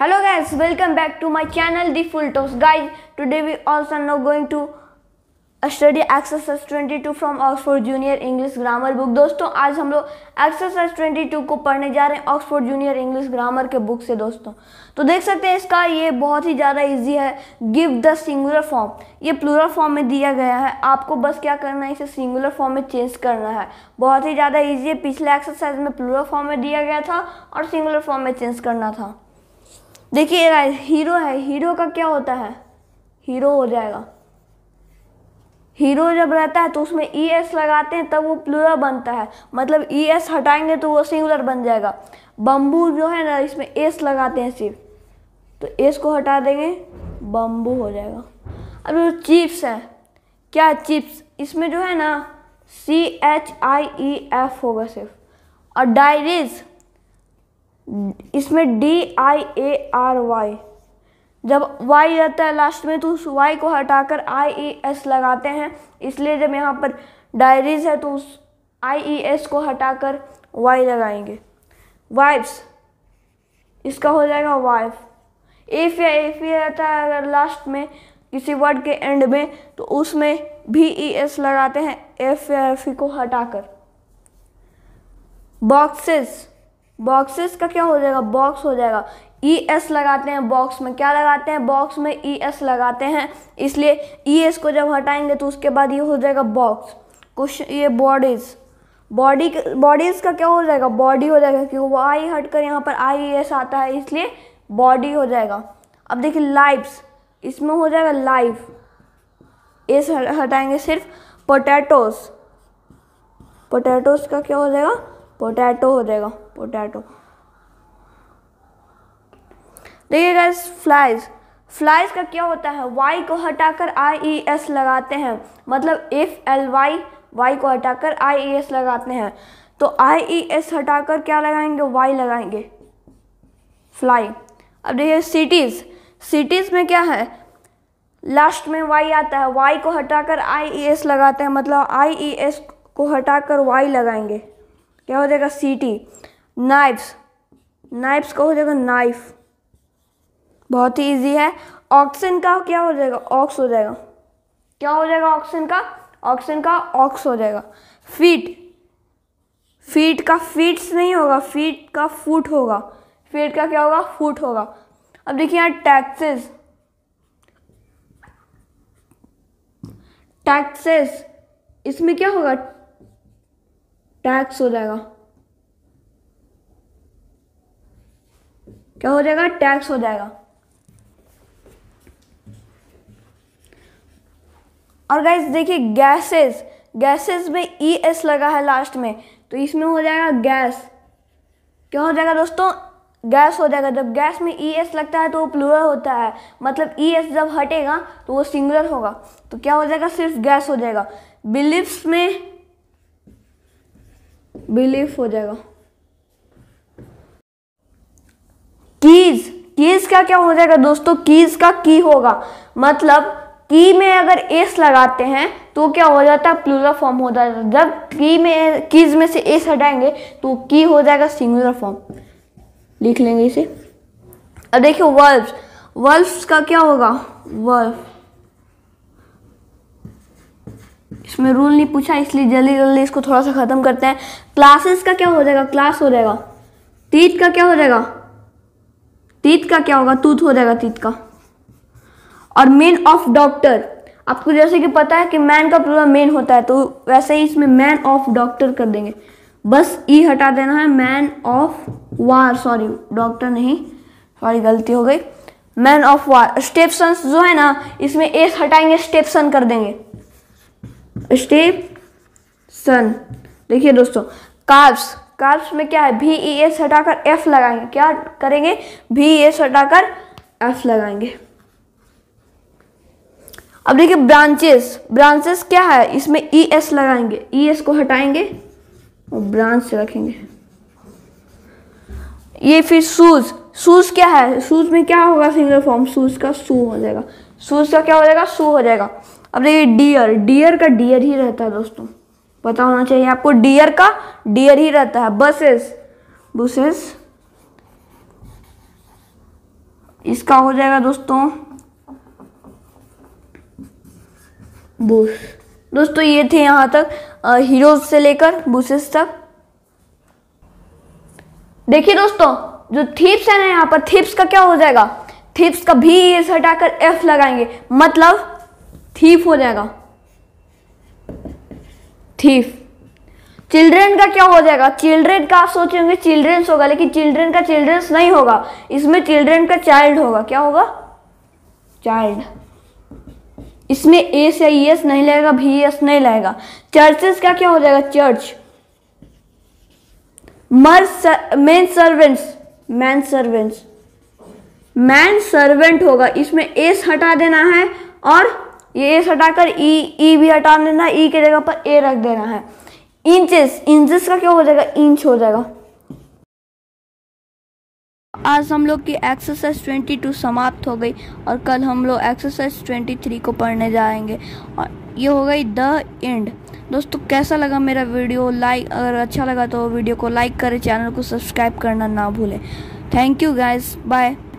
hello guys welcome back to my channel the full toss guys today we also no going to study exercise 22 from Oxford junior English grammar book दोस्तों आज हम लोग exercise 22 को पढ़ने जा रहे हैं ऑक्सफोर्ड जूनियर इंग्लिश ग्रामर के बुक से दोस्तों तो देख सकते हैं इसका ये बहुत ही ज़्यादा ईजी है गिव द सिंगुलर फॉर्म ये प्लूरल फॉर्म में दिया गया है आपको बस क्या करना है इसे सिंगुलर फॉर्म में चेंज करना है बहुत ही ज़्यादा ईजी है पिछले एक्सरसाइज में प्लूरल फॉर्म में दिया गया था और सिंगुलर फॉर्म में चेंज करना था देखिए हीरो है हीरो का क्या होता है हीरो हो जाएगा हीरो जब रहता है तो उसमें ई e एस लगाते हैं तब वो प्लूरल बनता है मतलब ई e एस हटाएंगे तो वो सिंगुलर बन जाएगा बम्बू जो है ना इसमें एस लगाते हैं सिर्फ तो एस को हटा देंगे बम्बू हो जाएगा अब जो चिप्स है क्या चिप्स इसमें जो है ना C H I E F होगा सिर्फ और डायरीज इसमें D I A R Y जब वाई रहता है लास्ट में तो उस वाई को हटाकर आई ई एस लगाते हैं इसलिए जब यहाँ पर डायरीज है तो उस आई ई एस को हटाकर वाई लगाएंगे वाइफ्स इसका हो जाएगा वाइफ एफ या एफ ई रहता है अगर लास्ट में किसी वर्ड के एंड में तो उसमें भी ई e एस लगाते हैं एफ या एफ ई को हटाकर बॉक्सेस बॉक्सेस का क्या हो जाएगा बॉक्स हो जाएगा ई e एस लगाते हैं बॉक्स में क्या लगाते हैं बॉक्स में ई e एस लगाते हैं इसलिए ई e एस को जब हटाएंगे तो उसके बाद ये हो जाएगा बॉक्स कुछ ये बॉडीज बॉडी बॉडीज का क्या हो जाएगा बॉडी हो जाएगा क्योंकि वो आई हट कर यहाँ पर आई एस आता है इसलिए बॉडी हो जाएगा अब देखिए लाइफ्स इसमें हो जाएगा लाइफ एस हटाएंगे सिर्फ पोटैटोस पोटैटोस का क्या हो जाएगा पोटैटो हो जाएगा पोटैटो देखिए गैस फ्लाइज फ्लाइज का क्या होता है वाई को हटाकर आई ई एस लगाते हैं मतलब एफ एल वाई वाई को हटाकर आई ई एस लगाते हैं तो आई ई एस हटाकर क्या लगाएंगे वाई लगाएंगे फ्लाई अब देखिए सिटीज़ सिटीज़ में क्या है लास्ट में वाई आता है वाई को हटाकर आई ई एस लगाते हैं मतलब आई ई एस को हटाकर वाई लगाएंगे क्या हो जाएगा सिटी नाइफ्स नाइफ्स का हो जाएगा नाइफ बहुत ही इजी है ऑक्सीजन का क्या हो जाएगा ऑक्स हो जाएगा क्या हो जाएगा ऑक्सीजन का ऑक्सीजन का ऑक्स हो जाएगा फीट फीट का फीट्स नहीं होगा फीट का फुट होगा फीट का क्या होगा फुट होगा अब देखिए यहाँ टैक्सेस टैक्सेस इसमें क्या होगा टैक्स हो जाएगा क्या हो जाएगा टैक्स हो जाएगा और गाइज देखिए गैसेस गैसेस में ई e एस लगा है लास्ट में तो इसमें हो जाएगा गैस क्या हो जाएगा दोस्तों गैस हो जाएगा जब गैस में ई e एस लगता है तो वो प्लूरल होता है मतलब ई e एस जब हटेगा तो वो सिंगुलर होगा तो क्या हो जाएगा सिर्फ गैस हो जाएगा बिलीफ्स में बिलीफ हो जाएगा कीज कीज का क्या हो जाएगा दोस्तों कीज का की होगा मतलब की में अगर एस लगाते हैं तो क्या हो जाता है प्लूरल फॉर्म हो जाता है जब की में कीज में से एस हटाएंगे तो की हो जाएगा सिंगुलर फॉर्म लिख लेंगे इसे अब देखिए वर्ब्स वर्ब्स का क्या होगा वर्ब इसमें रूल नहीं पूछा इसलिए जल्दी जल्दी इसको थोड़ा सा ख़त्म करते हैं क्लासेस का क्या हो जाएगा क्लास हो जाएगा टीच का क्या हो जाएगा तीत का क्या होगा तूत हो जाएगा तीत का और मेन ऑफ डॉक्टर आपको जैसे कि पता है कि मैन का प्लूरल मेन होता है तो वैसे ही इसमें मैन ऑफ डॉक्टर कर देंगे बस ई e हटा देना है man of war sorry doctor नहीं सॉरी गलती हो गई मैन ऑफ वार स्टेपसन्स जो है ना इसमें एस हटाएंगे स्टेपसन कर देंगे स्टेप सन देखिए दोस्तों काब्स कार्ब्स में क्या है भी ई एस हटाकर एफ लगाएंगे क्या करेंगे भी ई एस हटाकर एफ लगाएंगे अब देखिए ब्रांचेस ब्रांचेस क्या है इसमें ई e, एस लगाएंगे ई e, एस को हटाएंगे और ब्रांच रखेंगे ये फिर सूज सूज क्या है सूज में क्या होगा सिंगल फॉर्म सूज का सू हो जाएगा सूज का क्या हो जाएगा सू हो जाएगा अब देखिए डियर डियर का डियर ही रहता है दोस्तों पता होना चाहिए आपको डियर का डियर ही रहता है बसेस बुसेस इसका हो जाएगा दोस्तों बुस दोस्तों ये थे यहाँ तक हीरोज से लेकर बुसेस तक देखिए दोस्तों जो थीप्स है ना यहाँ पर थीप्स का क्या हो जाएगा थीप्स का भी ये हटाकर एफ लगाएंगे मतलब थीप हो जाएगा थीफ चिल्ड्रेन का क्या हो जाएगा चिल्ड्रेन का आप सोचेंगे चिल्ड्रेंस होगा लेकिन चिल्ड्रेन का चिल्ड्रेंस नहीं होगा इसमें चिल्ड्रेन का चाइल्ड होगा क्या होगा चाइल्ड इसमें ए से ई एस नहीं लगेगा भी एस नहीं लगेगा चर्चेस का क्या हो जाएगा चर्च मर men servants man servants man servant होगा इसमें एस हटा देना है और ये एस हटाकर ई e, ई e भी हटा लेना ई e के जगह पर ए रख देना है इंचेस इंचेस का क्या हो जाएगा इंच हो जाएगा आज हम लोग की एक्सरसाइज 22 समाप्त हो गई और कल हम लोग एक्सरसाइज 23 को पढ़ने जाएंगे और ये हो गई द एंड दोस्तों कैसा लगा मेरा वीडियो लाइक अगर अच्छा लगा तो वीडियो को लाइक करें चैनल को सब्सक्राइब करना ना भूलें थैंक यू गाइस बाय